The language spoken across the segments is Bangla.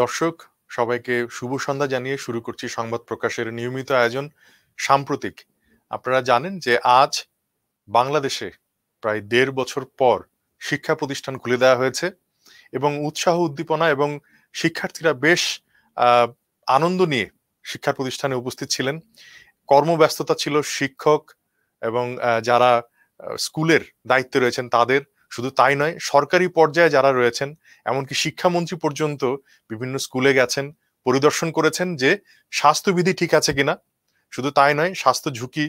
দর্শক সবাইকে শুভ সন্ধ্যা জানিয়ে শুরু করছি সংবাদ প্রকাশের নিয়মিত আয়োজন সাম্প্রতিক আপনারা জানেন যে আজ বাংলাদেশে প্রায় দেড় বছর পর শিক্ষা প্রতিষ্ঠান খুলে দেওয়া হয়েছে এবং উৎসাহ উদ্দীপনা এবং শিক্ষার্থীরা বেশ আনন্দ নিয়ে শিক্ষা প্রতিষ্ঠানে উপস্থিত ছিলেন কর্মব্যস্ততা ছিল শিক্ষক এবং যারা স্কুলের দায়িত্বে রয়েছেন তাদের শুধু তাই নয় সরকারি পর্যায়ে যারা রয়েছেন এমনকি শিক্ষামন্ত্রী পর্যন্ত বিভিন্ন স্কুলে গেছেন পরিদর্শন করেছেন যে স্বাস্থ্যবিধি ঠিক আছে কিনা শুধু তাই নয় স্বাস্থ্য ঝুঁকি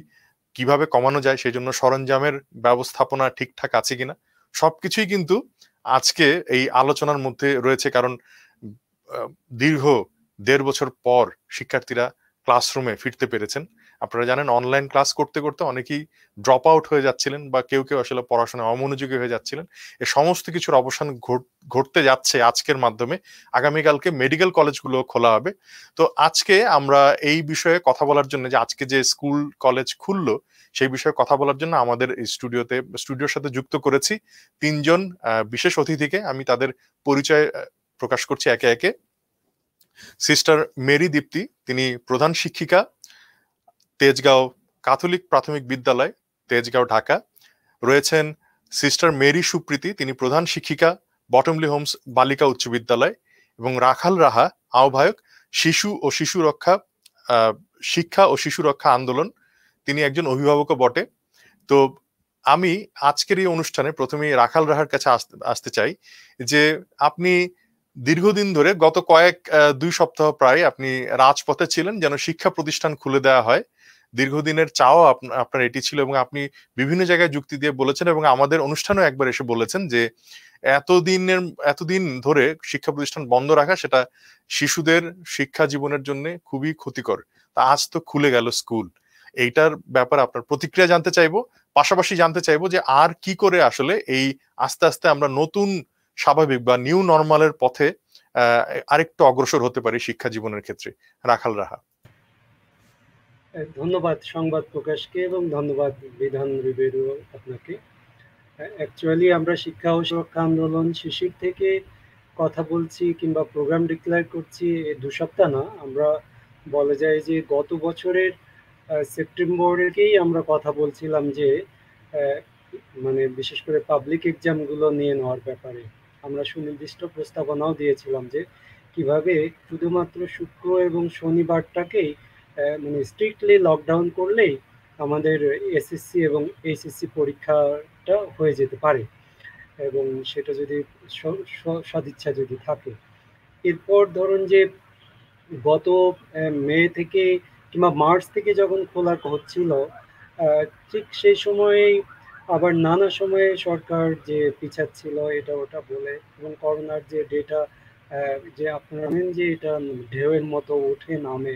কিভাবে কমানো যায় সেই জন্য সরঞ্জামের ব্যবস্থাপনা ঠিকঠাক আছে কিনা সবকিছুই কিন্তু আজকে এই আলোচনার মধ্যে রয়েছে কারণ দীর্ঘ দেড় বছর পর শিক্ষার্থীরা ক্লাসরুমে ফিরতে পেরেছেন আপনারা জানেন অনলাইন ক্লাস করতে করতে অনেকেই ড্রপ আউট হয়ে যাচ্ছিলেন বা কেউ কেউ আসলে পড়াশোনায় অমনোযোগী হয়ে যাচ্ছিলেন এ সমস্ত কিছুর অবসান ঘটতে যাচ্ছে আজকের মাধ্যমে আগামীকালকে মেডিকেল কলেজগুলো খোলা হবে তো আজকে আমরা এই বিষয়ে কথা বলার জন্য যে আজকে যে স্কুল কলেজ খুললো সেই বিষয়ে কথা বলার জন্য আমাদের স্টুডিওতে স্টুডিওর সাথে যুক্ত করেছি তিনজন বিশেষ অতিথিকে আমি তাদের পরিচয় প্রকাশ করছি একে একে সিস্টার মেরি দীপ্তি তিনি প্রধান শিক্ষিকা তেজগাঁও ক্যাথলিক প্রাথমিক বিদ্যালয় তেজগাঁও ঢাকা রয়েছেন সিস্টার মেরি সুপ্রীতি তিনি প্রধান শিক্ষিকা বটমলি হোমস বালিকা উচ্চ বিদ্যালয় এবং রাখাল রাহা আহ্বায়ক শিশু ও শিশু রক্ষা শিক্ষা ও শিশু রক্ষা আন্দোলন তিনি একজন অভিভাবকও বটে তো আমি আজকের এই অনুষ্ঠানে প্রথমে রাখাল রাহার কাছে আসতে চাই যে আপনি দীর্ঘদিন ধরে গত কয়েক দুই সপ্তাহ প্রায় আপনি রাজপথে ছিলেন যেন শিক্ষা প্রতিষ্ঠান খুলে দেওয়া হয় দীর্ঘদিনের চাও আপনার এটি ছিল এবং আপনি বিভিন্ন জায়গায় যুক্তি দিয়ে বলেছেন এবং আমাদের অনুষ্ঠানেও একবার এসে বলেছেন যে এতদিনের এতদিন ধরে শিক্ষা প্রতিষ্ঠান বন্ধ রাখা সেটা শিশুদের শিক্ষা জীবনের জন্য খুবই ক্ষতিকর তা আজ তো খুলে গেল স্কুল এইটার ব্যাপার আপনার প্রতিক্রিয়া জানতে চাইবো পাশাপাশি জানতে চাইবো যে আর কি করে আসলে এই আস্তে আস্তে আমরা নতুন স্বাভাবিক বা নিউ নর্মালের পথে আরেকটু অগ্রসর হতে পারি শিক্ষা জীবনের ক্ষেত্রে রাখাল রাহা ধন্যবাদ সংবাদ প্রকাশকে এবং ধন্যবাদ বিধান রিবেরু আপনাকে অ্যাকচুয়ালি আমরা শিক্ষা ও সুরক্ষা আন্দোলন শিশির থেকে কথা বলছি কিংবা প্রোগ্রাম ডিক্লেয়ার করছি দু সপ্তাহ না আমরা বলা যায় যে গত বছরের সেপ্টেম্বরেরকেই আমরা কথা বলছিলাম যে মানে বিশেষ করে পাবলিক এক্সামগুলো নিয়ে নেওয়ার ব্যাপারে আমরা সুনির্দিষ্ট প্রস্তাবনাও দিয়েছিলাম যে কিভাবে শুধুমাত্র শুক্র এবং শনিবারটাকেই মানে স্ট্রিক্টলি লকডাউন করলেই আমাদের এসএসসি এবং এইচএসসি পরীক্ষাটা হয়ে যেতে পারে এবং সেটা যদি সদিচ্ছা যদি থাকে এরপর ধরুন যে গত মে থেকে কিংবা মার্চ থেকে যখন খোলা হচ্ছিল ঠিক সেই সময়েই আবার নানা সময়ে সরকার যে পিছাচ্ছিল এটা ওটা বলে এবং করোনার যে ডেটা যে আপনারা যে এটা ঢেউয়ের মতো ওঠে নামে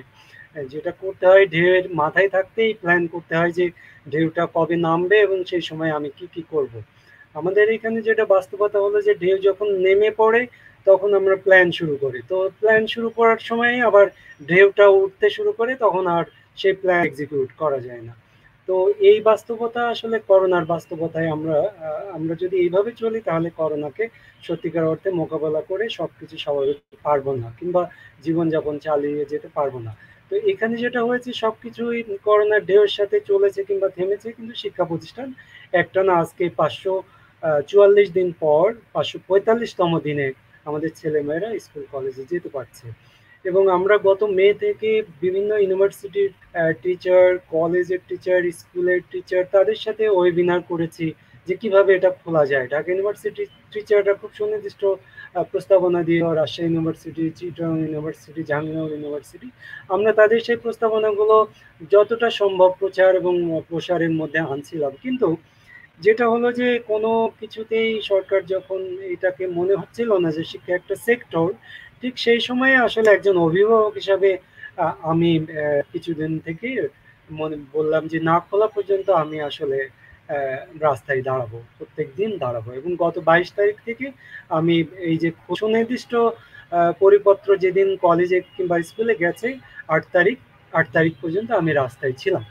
হ্যাঁ, যেটা করতে হয় ঢেউয়ের মাথায় থাকতেই প্ল্যান করতে হয় যে ঢেউটা কবে নামবে এবং সেই সময় আমি কি কি করব। আমাদের এখানে যেটা বাস্তবতা হলো যে ঢেউ যখন নেমে পড়ে তখন আমরা প্ল্যান শুরু করি তো প্ল্যান শুরু করার সময় আবার ঢেউটা উঠতে শুরু করে তখন আর সেই প্ল্যান এক্সিকিউট করা যায় না তো এই বাস্তবতা আসলে করোনার বাস্তবতায় আমরা আমরা যদি এইভাবে চলি তাহলে করোনাকে সত্যিকার অর্থে মোকাবেলা করে সবকিছু স্বাভাবিক পারবো না কিংবা জীবনযাপন চালিয়ে যেতে পারবো না তো এখানে যেটা হয়েছে সবকিছুই করোনার ঢেউয়ের সাথে চলেছে কিংবা থেমেছে কিন্তু শিক্ষা প্রতিষ্ঠান একটা না আজকে পাঁচশো চুয়াল্লিশ দিন পর পাঁচশো পঁয়তাল্লিশতম দিনে আমাদের ছেলেমেয়েরা স্কুল কলেজে যেতে পারছে এবং আমরা গত মে থেকে বিভিন্ন ইউনিভার্সিটির টিচার কলেজের টিচার স্কুলের টিচার তাদের সাথে ওয়েবিনার করেছি যে কিভাবে এটা খোলা যায় ঢাকা ইউনিভার্সিটি টিচাররা খুব সুনির্দিষ্ট প্রস্তাবনা দিয়ে Rajshahi university Chittagong university Jahangirnagar university আমরা তাদের সেই প্রস্তাবনাগুলো যতটা সম্ভব প্রচার এবং প্রসারের মধ্যে আনছিলাম কিন্তু যেটা হলো যে কোনো কিছুতেই সরকার যখন এটাকে মনে হচ্ছিল না যে শিক্ষা একটা সেক্টর ঠিক সেই সময়ে আসলে একজন অভিভাবক হিসাবে আমি কিছুদিন থেকে মনে বললাম যে না খোলা পর্যন্ত আমি আসলে রাস্তায় দাঁড়াবো প্রত্যেক দিন দাঁড়াবো এবং গত বাইশ তারিখ থেকে আমি এই যে সুনির্দিষ্ট পরিপত্র যেদিন কলেজে কিংবা স্কুলে গেছে আট তারিখ আট তারিখ পর্যন্ত আমি রাস্তায় ছিলাম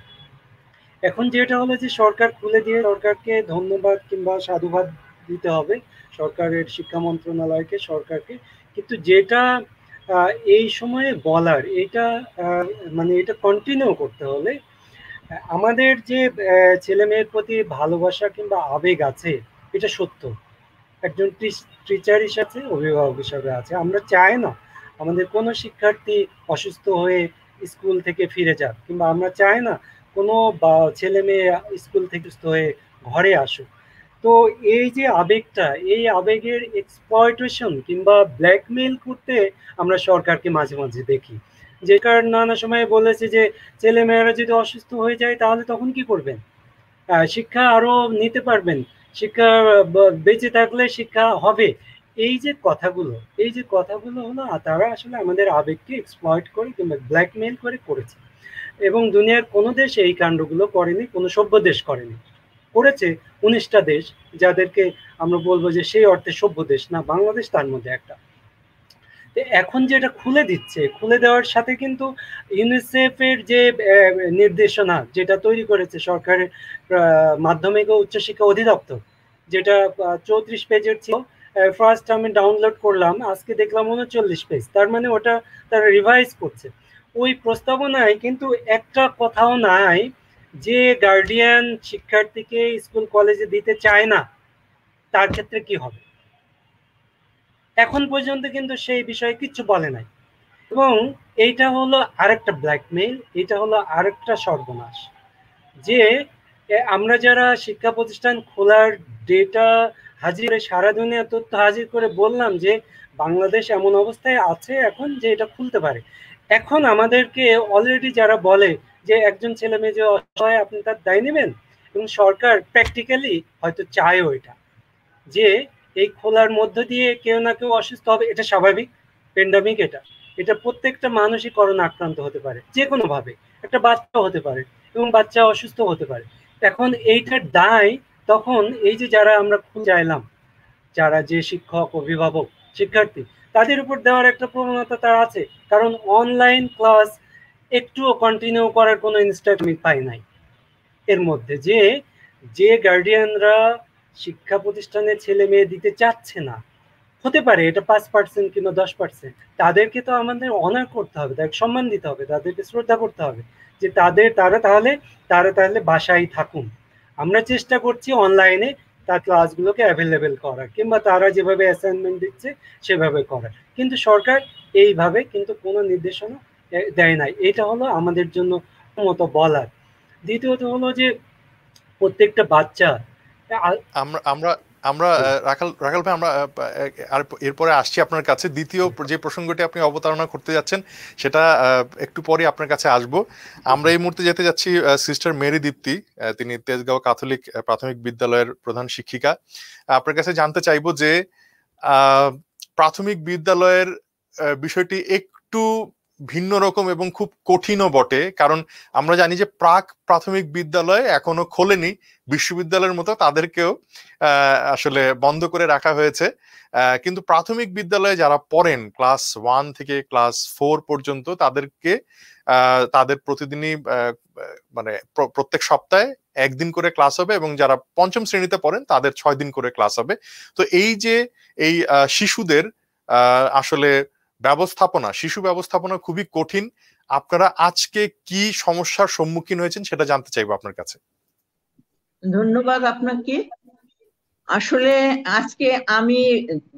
এখন যেটা হলো যে সরকার খুলে দিয়ে সরকারকে ধন্যবাদ কিংবা সাধুবাদ দিতে হবে সরকারের শিক্ষা মন্ত্রণালয়কে সরকারকে কিন্তু যেটা এই সময়ে বলার এটা মানে এটা কন্টিনিউ করতে হলে আমাদের যে ছেলে মেয়ের প্রতি ভালোবাসা কিংবা আবেগ আছে এটা সত্য একজন টিচার হিসাবে অভিভাবক হিসাবে আছে আমরা চাই না আমাদের কোনো শিক্ষার্থী অসুস্থ হয়ে স্কুল থেকে ফিরে যাক কিংবা আমরা চাই না কোনো বা ছেলে মেয়ে স্কুল থেকে সুস্থ হয়ে ঘরে আসুক তো এই যে আবেগটা এই আবেগের এক্সপ্লয়টেশন কিংবা ব্ল্যাকমেইল করতে আমরা সরকারকে মাঝে মাঝে দেখি যে কারণ নানা সময়ে বলেছে যে ছেলে মেয়েরা যদি অসুস্থ হয়ে যায় তাহলে তখন কি করবেন শিক্ষা আরও নিতে পারবেন শিক্ষা বেঁচে থাকলে শিক্ষা হবে এই যে কথাগুলো এই যে কথাগুলো হলো তারা আসলে আমাদের আবেগকে এক্সপ্লয়েট করে কিংবা ব্ল্যাকমেইল করে করেছে এবং দুনিয়ার কোনো দেশ এই কাণ্ডগুলো করেনি কোনো সভ্য দেশ করেনি করেছে উনিশটা দেশ যাদেরকে আমরা বলবো যে সেই অর্থে সভ্য দেশ না বাংলাদেশ তার মধ্যে একটা তো এখন যেটা খুলে দিচ্ছে খুলে দেওয়ার সাথে কিন্তু ইউনিসেফের যে নির্দেশনা যেটা তৈরি করেছে সরকারের মাধ্যমিক ও উচ্চশিক্ষা অধিদপ্তর যেটা চৌত্রিশ পেজের ছিল ফার্স্ট আমি ডাউনলোড করলাম আজকে দেখলাম উনচল্লিশ পেজ তার মানে ওটা তারা রিভাইজ করছে ওই প্রস্তাবনায় কিন্তু একটা কথাও নাই যে গার্ডিয়ান শিক্ষার্থীকে স্কুল কলেজে দিতে চায় না তার ক্ষেত্রে কি হবে এখন পর্যন্ত কিন্তু সেই বিষয়ে কিছু বলে নাই এবং এইটা হলো আরেকটা ব্ল্যাকমেইল এটা হলো আরেকটা সর্বনাশ যে আমরা যারা শিক্ষা প্রতিষ্ঠান খোলার ডেটা হাজির সারা দুনিয়া তথ্য হাজির করে বললাম যে বাংলাদেশ এমন অবস্থায় আছে এখন যে এটা খুলতে পারে এখন আমাদেরকে অলরেডি যারা বলে যে একজন ছেলে মেয়ে যে অসহায় আপনি তার দায় নেবেন এবং সরকার প্র্যাকটিক্যালি হয়তো চায়ও এটা যে এই খোলার মধ্য দিয়ে কেউ না কেউ অসুস্থ হবে এটা স্বাভাবিক প্যান্ডামিক এটা এটা প্রত্যেকটা মানুষই করোনা আক্রান্ত হতে পারে যে কোনোভাবে একটা বাচ্চা হতে পারে এবং বাচ্চা অসুস্থ হতে পারে এখন এইটার দায় তখন এই যে যারা আমরা খুঁজে চাইলাম যারা যে শিক্ষক অভিভাবক শিক্ষার্থী তাদের উপর দেওয়ার একটা প্রবণতা তার আছে কারণ অনলাইন ক্লাস একটুও কন্টিনিউ করার কোনো ইনস্ট্রাকশন আমি পাই নাই এর মধ্যে যে যে গার্ডিয়ানরা শিক্ষা প্রতিষ্ঠানে ছেলে মেয়ে দিতে চাচ্ছে না হতে পারে এটা পাঁচ পার্সেন্ট কিংবা দশ পার্সেন্ট তাদেরকে তো আমাদের অনার করতে হবে তাদের সম্মান দিতে হবে তাদেরকে শ্রদ্ধা করতে হবে যে তাদের তারা তাহলে তারা তাহলে বাসায় থাকুন আমরা চেষ্টা করছি অনলাইনে তার ক্লাসগুলোকে অ্যাভেলেবেল করার কিংবা তারা যেভাবে অ্যাসাইনমেন্ট দিচ্ছে সেভাবে করার কিন্তু সরকার এইভাবে কিন্তু কোনো নির্দেশনা দেয় নাই এটা হলো আমাদের জন্য মতো বলার দ্বিতীয়ত হলো যে প্রত্যেকটা বাচ্চা আমরা আমরা আমরা রাখাল রাখাল ভাই আমরা আর এরপরে আসছি আপনার কাছে দ্বিতীয় যে প্রসঙ্গটি আপনি অবতারণা করতে যাচ্ছেন সেটা একটু পরে আপনার কাছে আসব আমরা এই মুহূর্তে যেতে যাচ্ছি সিস্টার মেরি দীপ্তি তিনি তেজগাঁও ক্যাথলিক প্রাথমিক বিদ্যালয়ের প্রধান শিক্ষিকা আপনার কাছে জানতে চাইব যে প্রাথমিক বিদ্যালয়ের বিষয়টি একটু ভিন্ন রকম এবং খুব কঠিনও বটে কারণ আমরা জানি যে প্রাক প্রাথমিক বিদ্যালয় এখনো খোলেনি বিশ্ববিদ্যালয়ের মতো তাদেরকেও আসলে বন্ধ করে রাখা হয়েছে কিন্তু প্রাথমিক বিদ্যালয়ে যারা পড়েন ক্লাস ওয়ান থেকে ক্লাস ফোর পর্যন্ত তাদেরকে তাদের প্রতিদিনই মানে প্রত্যেক সপ্তাহে একদিন করে ক্লাস হবে এবং যারা পঞ্চম শ্রেণীতে পড়েন তাদের ছয় দিন করে ক্লাস হবে তো এই যে এই শিশুদের আসলে ব্যবস্থাপনা শিশু ব্যবস্থাপনা খুবই কঠিন আপনারা আজকে কি সমস্যার সম্মুখীন হয়েছেন সেটা জানতে চাইবো আপনার কাছে ধন্যবাদ আপনাকে আসলে আজকে আমি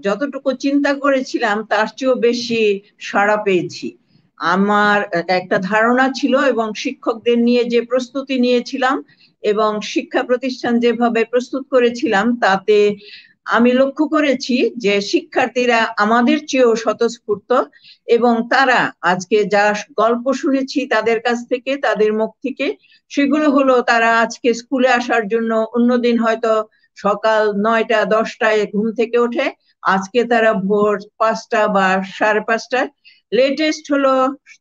যতটুকু চিন্তা করেছিলাম তার চেয়েও বেশি সাড়া পেয়েছি আমার একটা ধারণা ছিল এবং শিক্ষকদের নিয়ে যে প্রস্তুতি নিয়েছিলাম এবং শিক্ষা প্রতিষ্ঠান যেভাবে প্রস্তুত করেছিলাম তাতে আমি লক্ষ্য করেছি যে শিক্ষার্থীরা আমাদের চেয়েও স্বতঃস্ফূর্ত এবং তারা আজকে যা গল্প শুনেছি তাদের কাছ থেকে তাদের মুখ থেকে সেগুলো হলো তারা আজকে স্কুলে আসার জন্য অন্যদিন হয়তো সকাল নয়টা দশটায় ঘুম থেকে ওঠে আজকে তারা ভোর পাঁচটা বা সাড়ে পাঁচটা লেটেস্ট হলো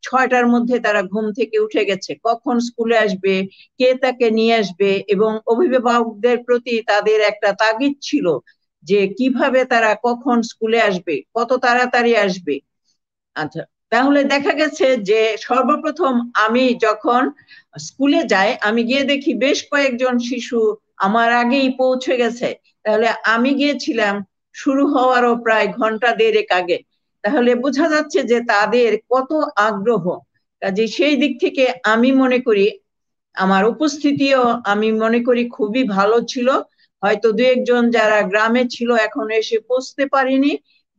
ছয়টার মধ্যে তারা ঘুম থেকে উঠে গেছে কখন স্কুলে আসবে কে তাকে নিয়ে আসবে এবং অভিভাবকদের প্রতি তাদের একটা তাগিদ ছিল যে কিভাবে তারা কখন স্কুলে আসবে কত তাড়াতাড়ি আসবে আচ্ছা তাহলে দেখা গেছে যে সর্বপ্রথম আমি যখন স্কুলে যাই আমি গিয়ে দেখি বেশ কয়েকজন শিশু আমার আগেই পৌঁছে গেছে তাহলে আমি গিয়েছিলাম শুরু হওয়ারও প্রায় ঘন্টা দেড়েক আগে তাহলে বোঝা যাচ্ছে যে তাদের কত আগ্রহ কাজে সেই দিক থেকে আমি মনে করি আমার উপস্থিতিও আমি মনে করি খুবই ভালো ছিল হয়তো দু একজন যারা গ্রামে ছিল এখন এসে পৌঁছতে পারেনি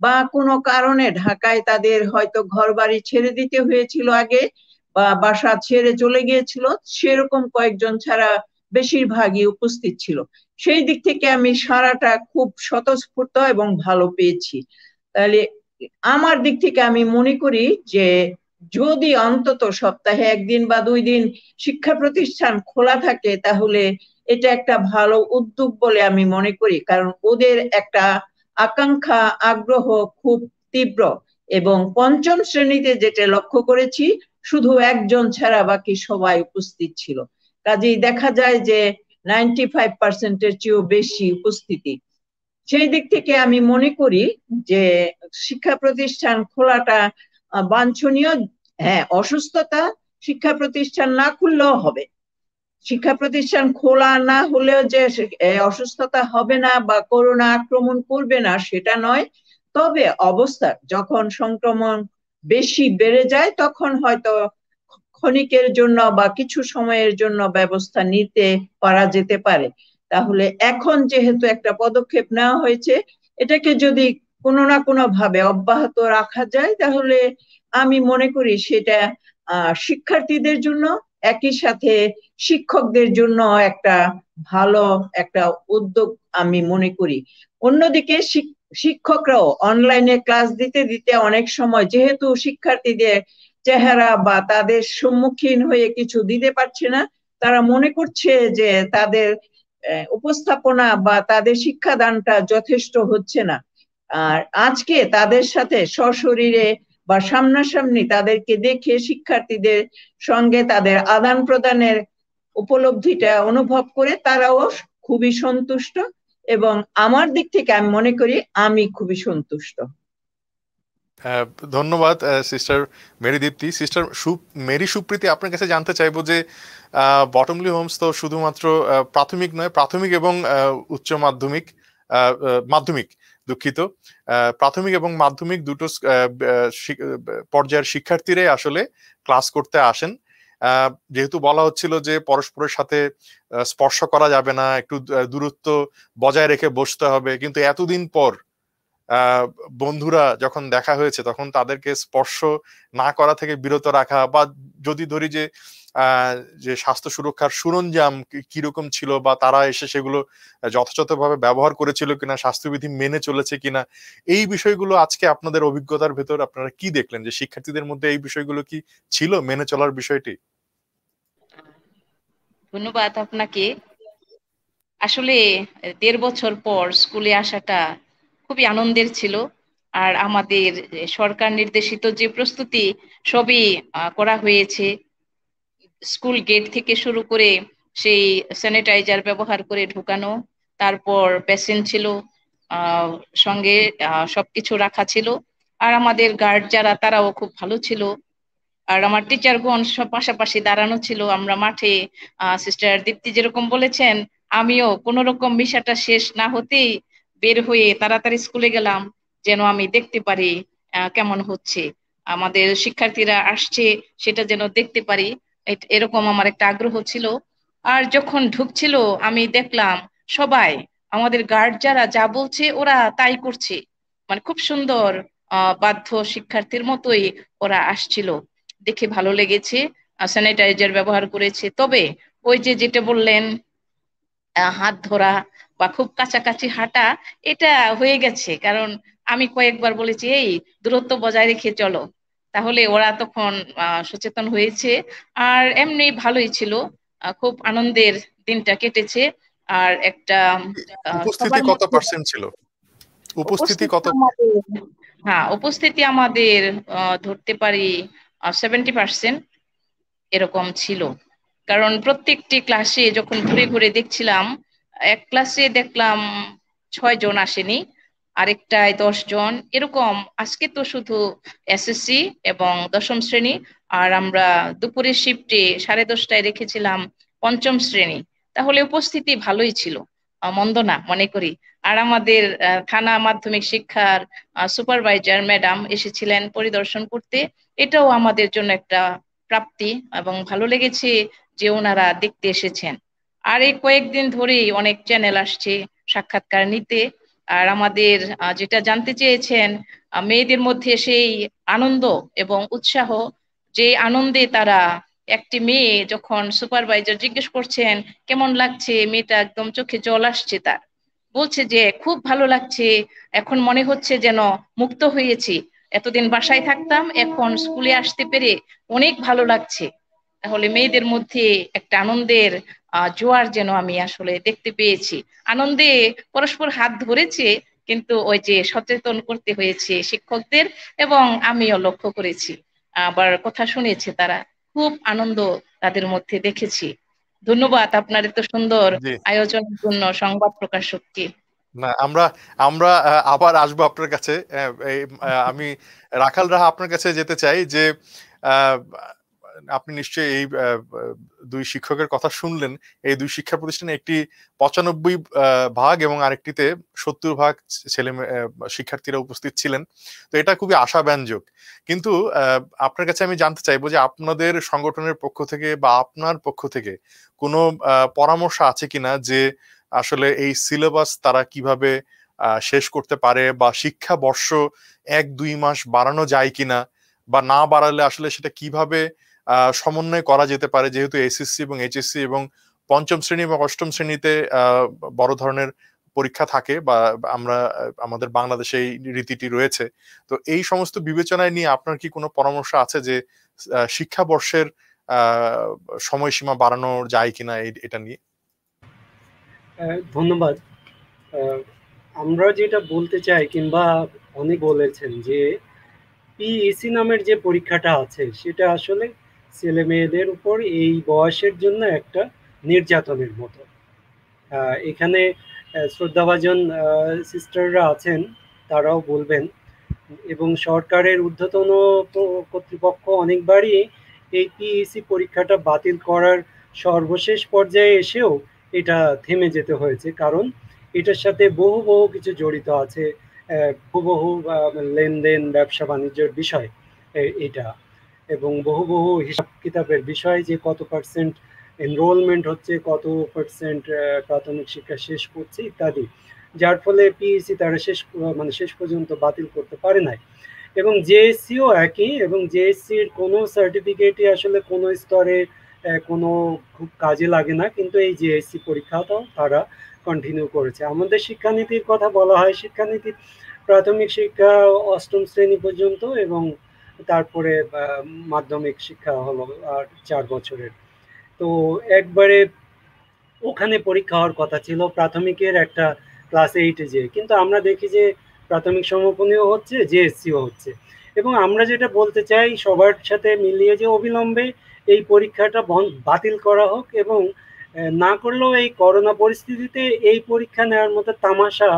বা কোনো কারণে ঢাকায় তাদের হয়তো ঘর বাড়ি ছেড়ে দিতে হয়েছিল আগে বা বাসা ছেড়ে চলে গিয়েছিল সেরকম কয়েকজন ছাড়া বেশিরভাগই উপস্থিত ছিল সেই দিক থেকে আমি সারাটা খুব স্বতঃস্ফূর্ত এবং ভালো পেয়েছি তাহলে আমার দিক থেকে আমি মনে করি যে যদি অন্তত সপ্তাহে একদিন বা দুই দিন শিক্ষা প্রতিষ্ঠান খোলা থাকে তাহলে এটা একটা ভালো উদ্যোগ বলে আমি মনে করি কারণ ওদের একটা আকাঙ্ক্ষা আগ্রহ খুব তীব্র এবং পঞ্চম শ্রেণীতে যেটা লক্ষ্য করেছি শুধু একজন ছাড়া বাকি সবাই উপস্থিত ছিল কাজেই দেখা যায় যে নাইনটি ফাইভ পার্সেন্টের চেয়েও বেশি উপস্থিতি সেই দিক থেকে আমি মনে করি যে শিক্ষা প্রতিষ্ঠান খোলাটা বাঞ্ছনীয় হ্যাঁ অসুস্থতা শিক্ষা প্রতিষ্ঠান না খুললেও হবে শিক্ষা প্রতিষ্ঠান খোলা না হলেও যে অসুস্থতা হবে না বা করোনা আক্রমণ করবে না সেটা নয় তবে অবস্থা যখন সংক্রমণ বেশি বেড়ে যায় তখন হয়তো ক্ষণিকের জন্য বা কিছু সময়ের জন্য ব্যবস্থা নিতে পারা যেতে পারে তাহলে এখন যেহেতু একটা পদক্ষেপ নেওয়া হয়েছে এটাকে যদি কোনো না কোনো ভাবে অব্যাহত রাখা যায় তাহলে আমি মনে করি সেটা শিক্ষার্থীদের জন্য একই সাথে শিক্ষকদের জন্য একটা ভালো একটা উদ্যোগ আমি মনে করি অন্যদিকে শিক্ষকরাও অনলাইনে ক্লাস দিতে দিতে অনেক সময় যেহেতু শিক্ষার্থীদের চেহারা বা তাদের সম্মুখীন হয়ে কিছু দিতে পারছে না তারা মনে করছে যে তাদের উপস্থাপনা বা তাদের শিক্ষাদানটা যথেষ্ট হচ্ছে না আর আজকে তাদের সাথে সশরীরে বা সামনাসামনি তাদেরকে দেখে শিক্ষার্থীদের সঙ্গে তাদের আদান প্রদানের উপলব্ধিটা অনুভব করে তারাও খুবই সন্তুষ্ট এবং আমার দিক থেকে আমি মনে করি আমি খুবই সন্তুষ্ট হ্যাঁ, ধন্যবাদ sister Mary Dipti sister Mary Supriti আপনার কাছে জানতে চাইবো যে বটমলি হোমস তো শুধুমাত্র প্রাথমিক নয় প্রাথমিক এবং উচ্চ মাধ্যমিক মাধ্যমিক দুঃখিত প্রাথমিক এবং মাধ্যমিক দুটো পর্যায়ের শিক্ষার্থীরাই আসলে ক্লাস করতে আসেন যেহেতু বলা হচ্ছিল যে পরস্পরের সাথে স্পর্শ করা যাবে না একটু দূরত্ব বজায় রেখে বসতে হবে কিন্তু এতদিন পর বন্ধুরা যখন দেখা হয়েছে তখন তাদেরকে স্পর্শ না করা থেকে বিরত রাখা বা যদি ধরি যে যে স্বাস্থ্য সুরক্ষার সুরঞ্জাম কিরকম ছিল বা তারা এসে সেগুলো যথাযথভাবে ব্যবহার করেছিল কিনা স্বাস্থ্যবিধি মেনে চলেছে কিনা এই বিষয়গুলো আজকে আপনাদের অভিজ্ঞতার ভেতর আপনারা কি দেখলেন যে শিক্ষার্থীদের মধ্যে এই বিষয়গুলো কি ছিল মেনে চলার বিষয়টি ধন্যবাদ আপনাকে আসলে দেড় বছর পর স্কুলে আসাটা খুবই আনন্দের ছিল আর আমাদের সরকার নির্দেশিত যে প্রস্তুতি সবই করা হয়েছে স্কুল গেট থেকে শুরু করে সেই স্যানিটাইজার ব্যবহার করে ঢুকানো তারপর বেসিন ছিল সঙ্গে সবকিছু রাখা ছিল আর আমাদের গার্ড যারা তারাও খুব ভালো ছিল আর আমার টিচারগণ সব পাশাপাশি দাঁড়ানো ছিল আমরা মাঠে সিস্টার দীপ্তি যেরকম বলেছেন আমিও কোন রকম মিশাটা শেষ না হতেই বের হয়ে তাড়াতাড়ি স্কুলে গেলাম যেন আমি দেখতে পারি কেমন হচ্ছে আমাদের শিক্ষার্থীরা আসছে সেটা যেন দেখতে পারি এরকম আমার একটা আগ্রহ ছিল আর যখন ঢুকছিল আমি দেখলাম সবাই আমাদের গার্ড যারা যা বলছে ওরা তাই করছে মানে খুব সুন্দর বাধ্য শিক্ষার্থীর মতোই ওরা আসছিল দেখে ভালো লেগেছে স্যানিটাইজার ব্যবহার করেছে তবে ওই যে যেটা বললেন হাত ধরা বা খুব কাছাকাছি হাঁটা এটা হয়ে গেছে কারণ আমি কয়েকবার বলেছি এই দূরত্ব বজায় রেখে চলো তাহলে ওরা তখন সচেতন হয়েছে আর এমনি ভালোই ছিল খুব আনন্দের দিনটা কেটেছে আর একটা উপস্থিতি কত পার্সেন্ট ছিল উপস্থিতি কত হ্যাঁ উপস্থিতি আমাদের ধরতে পারি সেভেন্টি পার্সেন্ট এরকম ছিল কারণ প্রত্যেকটি ক্লাসে যখন ঘুরে ঘুরে দেখছিলাম এক ক্লাসে দেখলাম ছয় জন আসেনি আরেকটায় দশজন এরকম আজকে তো শুধু এসএসসি এবং দশম শ্রেণী আর আমরা দুপুরের শিফটে সাড়ে দশটায় রেখেছিলাম পঞ্চম শ্রেণী তাহলে উপস্থিতি ভালোই ছিল মন্দ না মনে করি আর আমাদের থানা মাধ্যমিক শিক্ষার সুপারভাইজার ম্যাডাম এসেছিলেন পরিদর্শন করতে এটাও আমাদের জন্য একটা প্রাপ্তি এবং ভালো লেগেছে যে ওনারা দেখতে এসেছেন আর এই কয়েকদিন ধরেই অনেক চ্যানেল আসছে সাক্ষাৎকার নিতে আর আমাদের যেটা জানতে চেয়েছেন মেয়েদের মধ্যে সেই আনন্দ এবং উৎসাহ যে আনন্দে তারা একটি মেয়ে যখন সুপারভাইজার জিজ্ঞেস করছেন কেমন লাগছে মেয়েটা একদম চোখে জল আসছে তার বলছে যে খুব ভালো লাগছে এখন মনে হচ্ছে যেন মুক্ত হয়েছি এতদিন বাসায় থাকতাম এখন স্কুলে আসতে পেরে অনেক ভালো লাগছে তাহলে মেয়েদের মধ্যে একটা আনন্দের জোয়ার যেন আমি আসলে দেখতে পেয়েছি আনন্দে পরস্পর হাত ধরেছে কিন্তু ওই যে সচেতন করতে হয়েছে শিক্ষকদের এবং আমিও লক্ষ্য করেছি আবার কথা শুনেছে তারা খুব আনন্দ তাদের মধ্যে দেখেছি ধন্যবাদ আপনার এত সুন্দর আয়োজনের জন্য সংবাদ প্রকাশককে না আমরা আমরা আবার আসবো আপনার কাছে আমি রাখাল রাহা আপনার কাছে যেতে চাই যে আপনি নিশ্চয়ই এই দুই শিক্ষকের কথা শুনলেন এই দুই শিক্ষা প্রতিষ্ঠানে একটি পঁচানব্বই ভাগ এবং আরেকটিতে সত্তর ভাগ ছেলে শিক্ষার্থীরা উপস্থিত ছিলেন তো এটা খুবই আশাব্যঞ্জক কিন্তু আপনার কাছে আমি জানতে চাইবো যে আপনাদের সংগঠনের পক্ষ থেকে বা আপনার পক্ষ থেকে কোনো পরামর্শ আছে কিনা যে আসলে এই সিলেবাস তারা কিভাবে শেষ করতে পারে বা শিক্ষা বর্ষ এক দুই মাস বাড়ানো যায় কিনা বা না বাড়ালে আসলে সেটা কিভাবে সমন্বয় করা যেতে পারে যেহেতু এসএসসি এবং এইচএসসি এবং পঞ্চম শ্রেণী এবং অষ্টম শ্রেণীতে বড় ধরনের পরীক্ষা থাকে বা আমরা আমাদের বাংলাদেশে এই রীতিটি রয়েছে তো এই সমস্ত বিবেচনায় নিয়ে আপনার কি কোনো পরামর্শ আছে যে শিক্ষাবর্ষের সময়সীমা বাড়ানো যায় কিনা এটা নিয়ে ধন্যবাদ আমরা যেটা বলতে চাই কিংবা অনেক বলেছেন যে পিএসি e নামের যে পরীক্ষাটা আছে সেটা আসলে ছেলে মেয়েদের উপর এই বয়সের জন্য একটা নির্যাতনের মতো এখানে শ্রদ্ধাভাজন সিস্টাররা আছেন তারাও বলবেন এবং সরকারের ঊর্ধ্বতন কর্তৃপক্ষ অনেকবারই এই পিইসি e পরীক্ষাটা বাতিল করার সর্বশেষ পর্যায়ে এসেও এটা থেমে যেতে হয়েছে কারণ এটার সাথে বহু বহু কিছু জড়িত আছে বহু বহু লেনদেন ব্যবসা বাণিজ্যের বিষয় এটা এবং বহু বহু হিসাব কিতাবের বিষয় যে কত পার্সেন্ট এনরোলমেন্ট হচ্ছে কত পার্সেন্ট প্রাথমিক শিক্ষা শেষ করছে ইত্যাদি যার ফলে পিএসসি তারা শেষ মানে শেষ পর্যন্ত বাতিল করতে পারে নাই এবং জেএসসিও একই এবং জেএসসির কোনো সার্টিফিকেটই আসলে কোনো স্তরে কোনো খুব কাজে লাগে না কিন্তু এই জেএসসি পরীক্ষাটাও তারা কন্টিনিউ করেছে আমাদের শিক্ষানীতির কথা বলা হয় শিক্ষানীতি প্রাথমিক শিক্ষা অষ্টম শ্রেণী পর্যন্ত এবং তারপরে মাধ্যমিক শিক্ষা হলো আর চার বছরের তো একবারে ওখানে পরীক্ষা হওয়ার কথা ছিল প্রাথমিকের একটা ক্লাস এইটে যে কিন্তু আমরা দেখি যে প্রাথমিক সমাপনীয় হচ্ছে এসসিও হচ্ছে এবং আমরা যেটা বলতে চাই সবার সাথে মিলিয়ে যে অবিলম্বে এই পরীক্ষাটা বাতিল করা হোক এবং না করলেও এই করোনা পরিস্থিতিতে এই পরীক্ষা নেওয়ার মতো তামাশা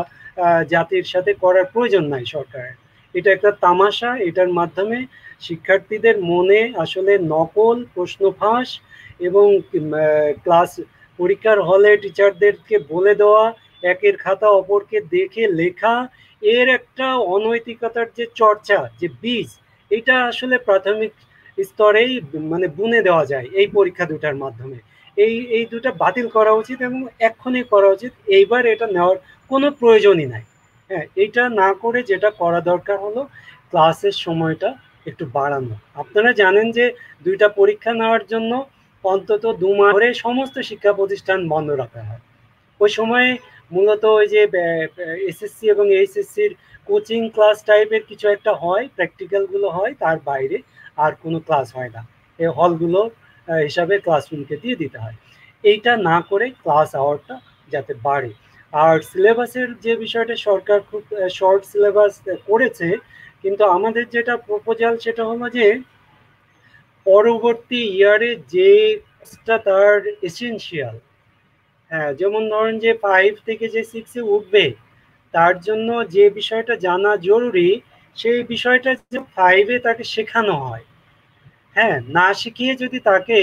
জাতির সাথে করার প্রয়োজন নাই সরকারের এটা একটা তামাশা এটার মাধ্যমে শিক্ষার্থীদের মনে আসলে নকল প্রশ্ন ফাঁস এবং ক্লাস পরীক্ষার হলে টিচারদেরকে বলে দেওয়া একের খাতা অপরকে দেখে লেখা এর একটা অনৈতিকতার যে চর্চা যে বীজ এটা আসলে প্রাথমিক স্তরেই মানে বুনে দেওয়া যায় এই পরীক্ষা দুটার মাধ্যমে এই এই দুটা বাতিল করা উচিত এবং এক্ষুনি করা উচিত এইবার এটা নেওয়ার কোনো প্রয়োজনই নাই হ্যাঁ এটা না করে যেটা করা দরকার হলো ক্লাসের সময়টা একটু বাড়ানো আপনারা জানেন যে দুইটা পরীক্ষা নেওয়ার জন্য অন্তত দু মাস ধরে সমস্ত শিক্ষা প্রতিষ্ঠান বন্ধ রাখা হয় ওই সময়ে মূলত ওই যে এসএসসি এবং এইচএসসির কোচিং ক্লাস টাইপের কিছু একটা হয় প্র্যাকটিক্যালগুলো হয় তার বাইরে আর কোনো ক্লাস হয় না এই হলগুলো হিসাবে ক্লাসরুমকে দিয়ে দিতে হয় এইটা না করে ক্লাস আওয়ারটা যাতে বাড়ে আর সিলেবাসের যে বিষয়টা সরকার খুব শর্ট সিলেবাস করেছে কিন্তু আমাদের যেটা প্রপোজাল সেটা হলো যে পরবর্তী ইয়ারে যে কোর্সটা তার এসেন্সিয়াল হ্যাঁ যেমন ধরেন যে ফাইভ থেকে যে সিক্সে উঠবে তার জন্য যে বিষয়টা জানা জরুরি সেই বিষয়টা যে ফাইভে তাকে শেখানো হয় হ্যাঁ না শিখিয়ে যদি তাকে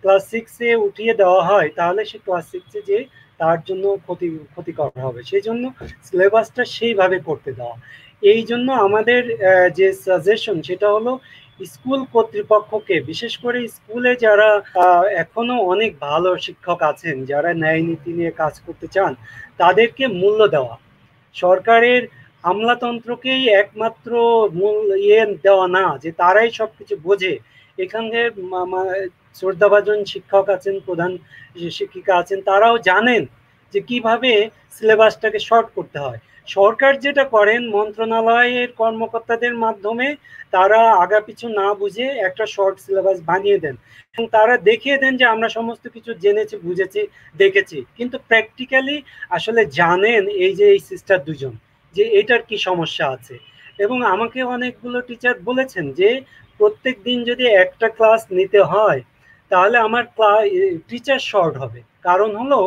ক্লাস সিক্সে উঠিয়ে দেওয়া হয় তাহলে সে ক্লাস সিক্সে যে তার জন্য ক্ষতি ক্ষতিকর হবে সেই জন্য সিলেবাসটা সেইভাবে করতে দেওয়া এই জন্য আমাদের যে সাজেশন সেটা হলো স্কুল কর্তৃপক্ষকে বিশেষ করে স্কুলে যারা এখনো অনেক ভালো শিক্ষক আছেন যারা ন্যায় নীতি নিয়ে কাজ করতে চান তাদেরকে মূল্য দেওয়া সরকারের আমলাতন্ত্রকেই একমাত্র মূল ইয়ে দেওয়া না যে তারাই সব কিছু বোঝে এখানে শ্রদ্ধাভাজন শিক্ষক আছেন প্রধান শিক্ষিকা আছেন তারাও জানেন যে কিভাবে সিলেবাসটাকে শর্ট করতে হয় সরকার যেটা করেন মন্ত্রণালয়ের কর্মকর্তাদের মাধ্যমে তারা আগা পিছু না বুঝে একটা শর্ট সিলেবাস বানিয়ে দেন এবং তারা দেখিয়ে দেন যে আমরা সমস্ত কিছু জেনেছি বুঝেছি দেখেছি কিন্তু প্র্যাকটিক্যালি আসলে জানেন এই যে এই সিস্টার দুজন যে এটার কি সমস্যা আছে এবং আমাকে অনেকগুলো টিচার বলেছেন যে প্রত্যেক দিন যদি একটা ক্লাস নিতে হয় তাহলে আমার টিচার শর্ট হবে কারণ হলো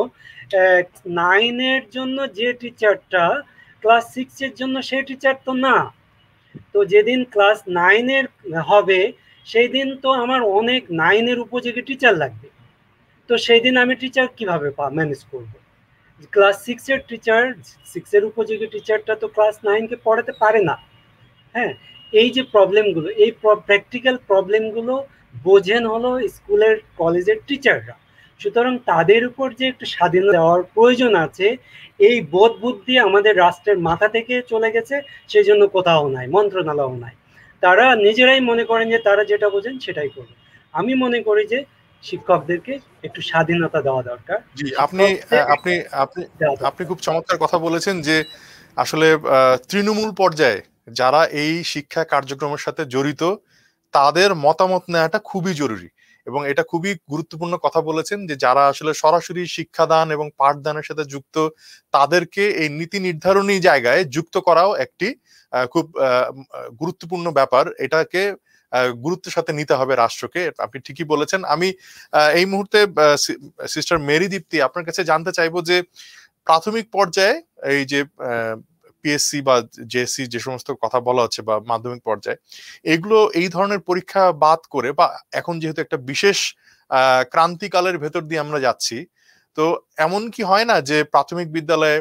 নাইনের জন্য যে টিচারটা ক্লাস সিক্সের জন্য সেই টিচার তো না তো যেদিন ক্লাস নাইনের হবে সেই দিন তো আমার অনেক নাইনের উপযোগী টিচার লাগবে তো সেই দিন আমি টিচার কিভাবে ম্যানেজ করব ক্লাস সিক্সের টিচার সিক্সের উপযোগী টিচারটা তো ক্লাস নাইনকে পড়াতে পারে না হ্যাঁ এই যে প্রবলেমগুলো এই প্র্যাকটিক্যাল প্রবলেমগুলো বোঝেন হলো স্কুলের কলেজের টিচাররা সুতরাং তাদের উপর যে একটু স্বাধীন দেওয়ার প্রয়োজন আছে এই বোধ বুদ্ধি আমাদের রাষ্ট্রের মাথা থেকে চলে গেছে সেই জন্য কোথাও নাই মন্ত্রণালয়ও নাই তারা নিজেরাই মনে করেন যে তারা যেটা বোঝেন সেটাই করবে আমি মনে করি যে শিক্ষকদেরকে একটু স্বাধীনতা দেওয়া দরকার জি আপনি আপনি আপনি আপনি খুব চমৎকার কথা বলেছেন যে আসলে তৃণমূল পর্যায়ে যারা এই শিক্ষা কার্যক্রমের সাথে জড়িত তাদের মতামত নেওয়াটা খুবই জরুরি এবং এটা খুবই গুরুত্বপূর্ণ কথা বলেছেন যে যারা আসলে সরাসরি শিক্ষাদান এবং পাঠদানের সাথে যুক্ত তাদেরকে এই নীতি নির্ধারণী জায়গায় যুক্ত করাও একটি খুব গুরুত্বপূর্ণ ব্যাপার এটাকে গুরুত্বের সাথে নিতে হবে রাষ্ট্রকে আপনি ঠিকই বলেছেন আমি এই মুহূর্তে সিস্টার মেরি দীপ্তি আপনার কাছে জানতে চাইবো যে প্রাথমিক পর্যায়ে এই যে পিএসসি বা জেএসসি যে সমস্ত কথা বলা হচ্ছে বা মাধ্যমিক পর্যায়ে এগুলো এই ধরনের পরীক্ষা বাদ করে বা এখন যেহেতু একটা বিশেষ ক্রান্তিকালের ভেতর দিয়ে আমরা যাচ্ছি তো এমন কি হয় না যে প্রাথমিক বিদ্যালয়ে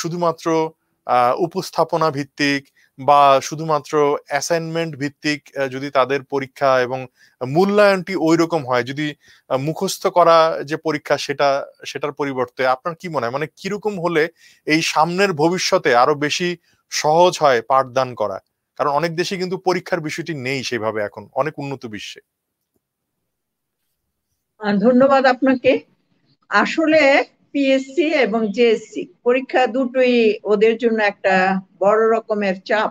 শুধুমাত্র উপস্থাপনা ভিত্তিক বা শুধুমাত্র অ্যাসাইনমেন্ট ভিত্তিক যদি তাদের পরীক্ষা এবং মূল্যায়নটি ওই রকম হয় যদি মুখস্থ করা যে পরীক্ষা সেটা সেটার পরিবর্তে আপনার কি মনে হয় মানে কিরকম হলে এই সামনের ভবিষ্যতে আরো বেশি সহজ হয় পাঠদান করা কারণ অনেক দেশে কিন্তু পরীক্ষার বিষয়টি নেই সেভাবে এখন অনেক উন্নত বিশ্বে ধন্যবাদ আপনাকে আসলে পিএসসি এবং জেএসসি পরীক্ষা দুটোই ওদের জন্য একটা বড় রকমের চাপ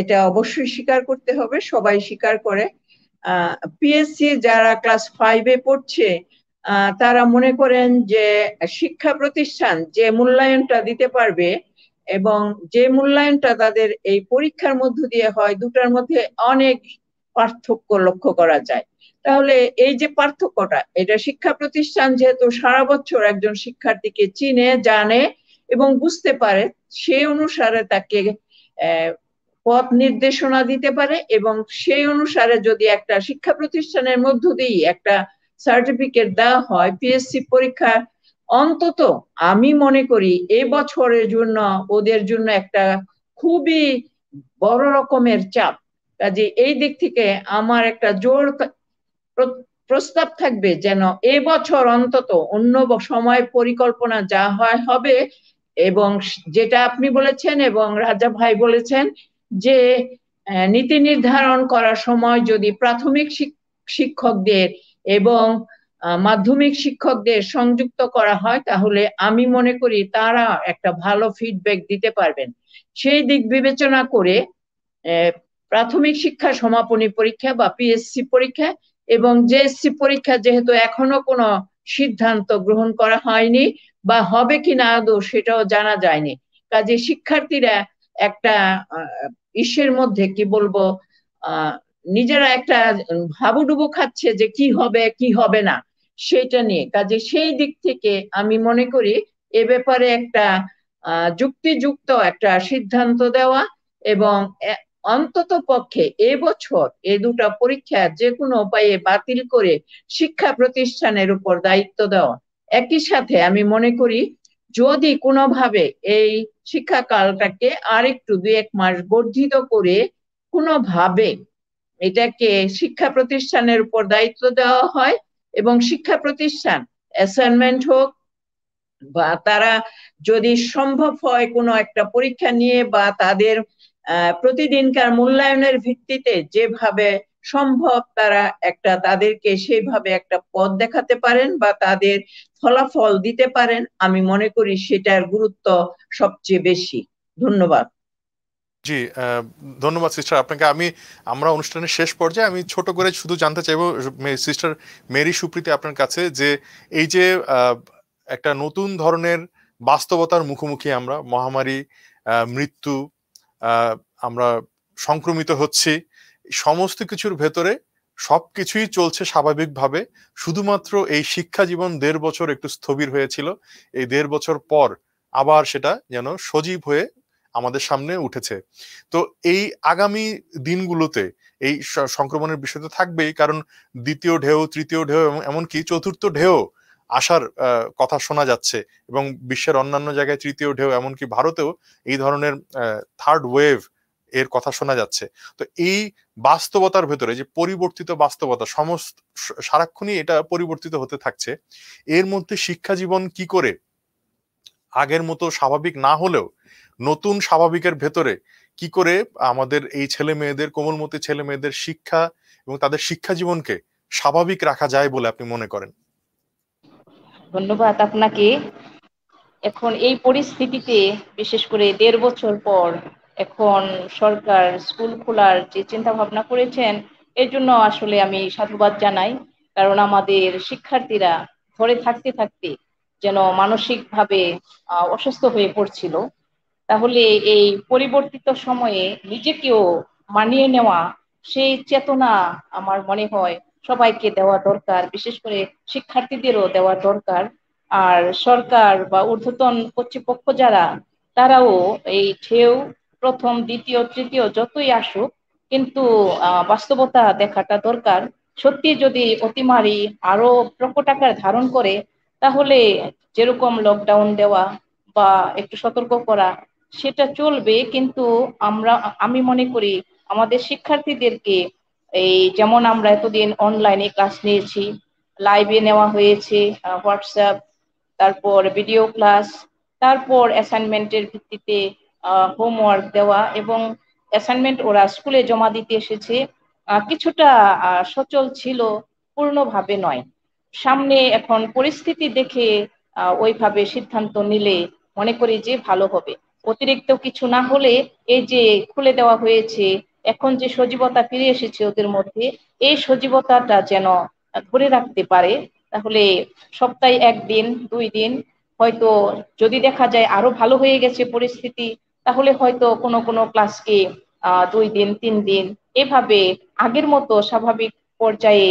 এটা অবশ্যই স্বীকার করতে হবে সবাই স্বীকার করে পিএসসি যারা ক্লাস ফাইভে পড়ছে তারা মনে করেন যে শিক্ষা প্রতিষ্ঠান যে মূল্যায়নটা দিতে পারবে এবং যে মূল্যায়নটা তাদের এই পরীক্ষার মধ্য দিয়ে হয় দুটার মধ্যে অনেক পার্থক্য লক্ষ্য করা যায় তাহলে এই যে পার্থক্যটা এটা শিক্ষা প্রতিষ্ঠান যেহেতু সারা বছর একজন শিক্ষার্থীকে চিনে জানে এবং বুঝতে পারে সেই অনুসারে তাকে পথ নির্দেশনা দিতে পারে এবং সেই অনুসারে যদি একটা শিক্ষা প্রতিষ্ঠানের মধ্য দিয়ে একটা সার্টিফিকেট দেওয়া হয় পিএসসি পরীক্ষা অন্তত আমি মনে করি এ বছরের জন্য ওদের জন্য একটা খুবই বড় রকমের চাপ কাজে এই দিক থেকে আমার একটা জোর প্রস্তাব থাকবে যেন এবছর অন্তত অন্য সময় পরিকল্পনা যা হয় হবে এবং যেটা আপনি বলেছেন এবং রাজা ভাই বলেছেন যে নীতি নির্ধারণ করার সময় যদি প্রাথমিক শিক্ষকদের এবং মাধ্যমিক শিক্ষকদের সংযুক্ত করা হয় তাহলে আমি মনে করি তারা একটা ভালো ফিডব্যাক দিতে পারবেন সেই দিক বিবেচনা করে প্রাথমিক শিক্ষা সমাপনী পরীক্ষা বা পিএসসি পরীক্ষা এবং জেএসসি পরীক্ষা যেহেতু এখনো কোনো সিদ্ধান্ত গ্রহণ করা হয়নি বা হবে কি না আদৌ সেটাও জানা যায়নি কাজে শিক্ষার্থীরা একটা ঈশ্বের মধ্যে কি বলবো নিজেরা একটা হাবুডুবু খাচ্ছে যে কি হবে কি হবে না সেটা নিয়ে কাজে সেই দিক থেকে আমি মনে করি এ ব্যাপারে একটা যুক্তিযুক্ত একটা সিদ্ধান্ত দেওয়া এবং অন্তত পক্ষে এবছর এ দুটো পরীক্ষা যে কোনো উপায়ে বাতিল করে শিক্ষা প্রতিষ্ঠানের উপর দায়িত্ব দেওয়া একই সাথে আমি মনে করি যদি কোনোভাবে এই শিক্ষাকালটাকে আর একটু দুই এক মাস বর্ধিত করে কোনোভাবে এটাকে শিক্ষা প্রতিষ্ঠানের উপর দায়িত্ব দেওয়া হয় এবং শিক্ষা প্রতিষ্ঠান অ্যাসাইনমেন্ট হোক বা তারা যদি সম্ভব হয় কোনো একটা পরীক্ষা নিয়ে বা তাদের প্রতিদিনকার মূল্যায়নের ভিত্তিতে যেভাবে সম্ভব তারা একটা তাদেরকে সেইভাবে একটা পথ দেখাতে পারেন বা তাদের ফলাফল দিতে পারেন আমি মনে করি সেটার গুরুত্ব সবচেয়ে বেশি ধন্যবাদ জি ধন্যবাদ সিস্টার আপনাকে আমি আমরা অনুষ্ঠানের শেষ পর্যায়ে আমি ছোট করে শুধু জানতে চাইব সিস্টার মেরি সুপ্রীতি আপনার কাছে যে এই যে একটা নতুন ধরনের বাস্তবতার মুখোমুখি আমরা মহামারী মৃত্যু আমরা সংক্রমিত হচ্ছি সমস্ত কিছুর ভেতরে সবকিছুই চলছে স্বাভাবিকভাবে শুধুমাত্র এই শিক্ষা জীবন দেড় বছর একটু স্থবির হয়েছিল এই দেড় বছর পর আবার সেটা যেন সজীব হয়ে আমাদের সামনে উঠেছে তো এই আগামী দিনগুলোতে এই সংক্রমণের বিষয় তো থাকবেই কারণ দ্বিতীয় ঢেউ তৃতীয় ঢেউ এবং এমনকি চতুর্থ ঢেউ আসার কথা শোনা যাচ্ছে এবং বিশ্বের অন্যান্য জায়গায় তৃতীয় ঢেউ এমনকি ভারতেও এই ধরনের থার্ড ওয়েভ এর কথা শোনা যাচ্ছে তো এই বাস্তবতার ভেতরে যে পরিবর্তিত বাস্তবতা সমস্ত সারাক্ষণই এটা পরিবর্তিত হতে থাকছে এর মধ্যে শিক্ষা জীবন কি করে আগের মতো স্বাভাবিক না হলেও নতুন স্বাভাবিকের ভেতরে কি করে আমাদের এই ছেলে মেয়েদের কোমলমতি ছেলে মেয়েদের শিক্ষা এবং তাদের শিক্ষা জীবনকে স্বাভাবিক রাখা যায় বলে আপনি মনে করেন ধন্যবাদ আপনাকে এখন এই পরিস্থিতিতে বিশেষ করে দেড় বছর পর এখন সরকার স্কুল খোলার যে চিন্তা ভাবনা করেছেন এর জন্য আসলে আমি সাধুবাদ জানাই কারণ আমাদের শিক্ষার্থীরা ঘরে থাকতে থাকতে যেন মানসিকভাবে অসুস্থ হয়ে পড়ছিল তাহলে এই পরিবর্তিত সময়ে নিজেকেও মানিয়ে নেওয়া সেই চেতনা আমার মনে হয় সবাইকে দেওয়া দরকার বিশেষ করে শিক্ষার্থীদেরও দেওয়া দরকার আর সরকার বা ঊর্ধ্বতন কর্তৃপক্ষ যারা তারাও এই ঢেউ প্রথম দ্বিতীয় তৃতীয় যতই আসুক কিন্তু বাস্তবতা দেখাটা দরকার সত্যি যদি অতিমারি আরো প্রকট আকার ধারণ করে তাহলে যেরকম লকডাউন দেওয়া বা একটু সতর্ক করা সেটা চলবে কিন্তু আমরা আমি মনে করি আমাদের শিক্ষার্থীদেরকে এই যেমন আমরা এতদিন অনলাইনে ক্লাস নিয়েছি লাইভে নেওয়া হয়েছে হোয়াটসঅ্যাপ তারপর ভিডিও ক্লাস তারপর অ্যাসাইনমেন্টের ভিত্তিতে হোমওয়ার্ক দেওয়া এবং অ্যাসাইনমেন্ট ওরা স্কুলে জমা দিতে এসেছে কিছুটা সচল ছিল পূর্ণভাবে নয় সামনে এখন পরিস্থিতি দেখে ওইভাবে সিদ্ধান্ত নিলে মনে করি যে ভালো হবে অতিরিক্ত কিছু না হলে এই যে খুলে দেওয়া হয়েছে এখন যে সজীবতা ফিরে এসেছে ওদের মধ্যে এই সজীবতাটা যেন ধরে রাখতে পারে তাহলে সপ্তাহে একদিন দুই দিন হয়তো যদি দেখা যায় আরো ভালো হয়ে গেছে পরিস্থিতি তাহলে হয়তো কোনো কোনো ক্লাসকে দুই দিন তিন দিন এভাবে আগের মতো স্বাভাবিক পর্যায়ে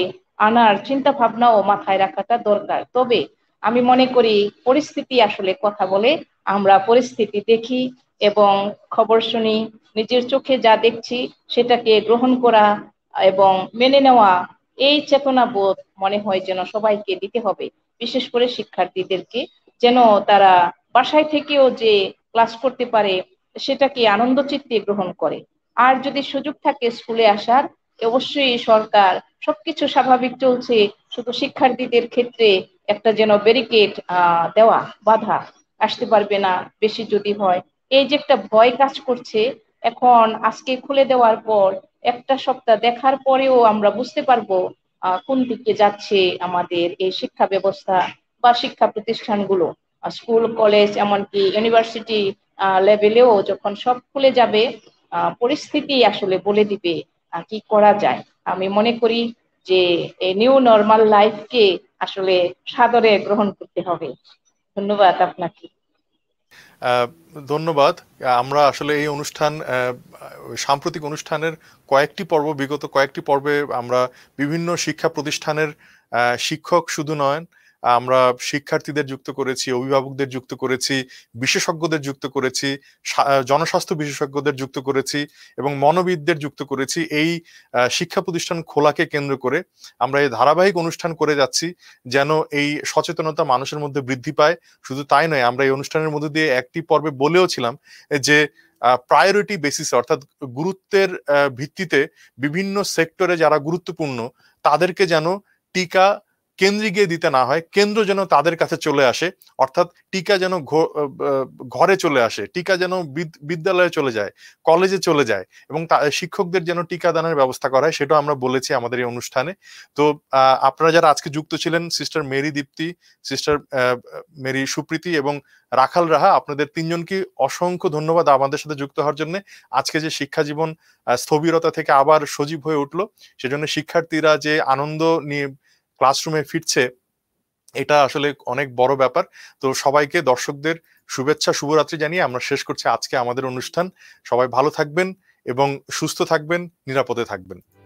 আনার চিন্তা ভাবনাও মাথায় রাখাটা দরকার তবে আমি মনে করি পরিস্থিতি আসলে কথা বলে আমরা পরিস্থিতি দেখি এবং খবর শুনি নিজের চোখে যা দেখছি সেটাকে গ্রহণ করা এবং মেনে নেওয়া এই চেতনা বোধ মনে হয় যেন সবাইকে দিতে হবে বিশেষ করে শিক্ষার্থীদেরকে যেন তারা বাসায় থেকেও যে ক্লাস করতে পারে সেটাকে আনন্দ চিত্তে গ্রহণ করে আর যদি সুযোগ থাকে স্কুলে আসার অবশ্যই সরকার সবকিছু স্বাভাবিক চলছে শুধু শিক্ষার্থীদের ক্ষেত্রে একটা যেন ব্যারিকেড দেওয়া বাধা আসতে পারবে না বেশি যদি হয় এই যে একটা ভয় কাজ করছে এখন আজকে খুলে দেওয়ার পর একটা সপ্তাহ দেখার পরেও আমরা বুঝতে পারবো কোন দিকে যাচ্ছে আমাদের এই শিক্ষা ব্যবস্থা বা শিক্ষা প্রতিষ্ঠানগুলো স্কুল কলেজ এমনকি ইউনিভার্সিটি লেভেলেও যখন সব খুলে যাবে পরিস্থিতি আসলে বলে দিবে কি করা যায় আমি মনে করি যে নিউ নর্মাল লাইফকে আসলে সাদরে গ্রহণ করতে হবে ধন্যবাদ আপনাকে ধন্যবাদ আমরা আসলে এই অনুষ্ঠান সাম্প্রতিক অনুষ্ঠানের কয়েকটি পর্ব বিগত কয়েকটি পর্বে আমরা বিভিন্ন শিক্ষা প্রতিষ্ঠানের শিক্ষক শুধু নয় আমরা শিক্ষার্থীদের যুক্ত করেছি অভিভাবকদের যুক্ত করেছি বিশেষজ্ঞদের যুক্ত করেছি জনস্বাস্থ্য বিশেষজ্ঞদের যুক্ত করেছি এবং মনোবিদদের যুক্ত করেছি এই শিক্ষা প্রতিষ্ঠান খোলাকে কেন্দ্র করে আমরা এই ধারাবাহিক অনুষ্ঠান করে যাচ্ছি যেন এই সচেতনতা মানুষের মধ্যে বৃদ্ধি পায় শুধু তাই নয় আমরা এই অনুষ্ঠানের মধ্যে দিয়ে একটি পর্বে বলেও ছিলাম যে প্রায়োরিটি বেসিসে অর্থাৎ গুরুত্বের ভিত্তিতে বিভিন্ন সেক্টরে যারা গুরুত্বপূর্ণ তাদেরকে যেন টিকা কেন্দ্রে গিয়ে দিতে না হয় কেন্দ্র যেন তাদের কাছে চলে আসে অর্থাৎ টিকা যেন ঘরে চলে আসে টিকা যেন বিদ্যালয়ে চলে যায় কলেজে চলে যায় এবং শিক্ষকদের যেন টিকাদানের ব্যবস্থা করা হয় সেটাও আমরা বলেছি আমাদের এই অনুষ্ঠানে তো আপনারা যারা আজকে যুক্ত ছিলেন sister Mary Dipti sister Mary Supriti এবং রাখাল রাহা আপনাদের তিনজনকে অসংখ্য ধন্যবাদ আমাদের সাথে যুক্ত হওয়ার জন্য আজকে যে শিক্ষা জীবন স্থবিরতা থেকে আবার সজীব হয়ে উঠলো সেজন্য শিক্ষার্থীরা যে আনন্দ নিয়ে ক্লাসরুমে ফিরছে এটা আসলে অনেক বড় ব্যাপার তো সবাইকে দর্শকদের শুভেচ্ছা শুভরাত্রি জানিয়ে আমরা শেষ করছি আজকে আমাদের অনুষ্ঠান সবাই ভালো থাকবেন এবং সুস্থ থাকবেন নিরাপদে থাকবেন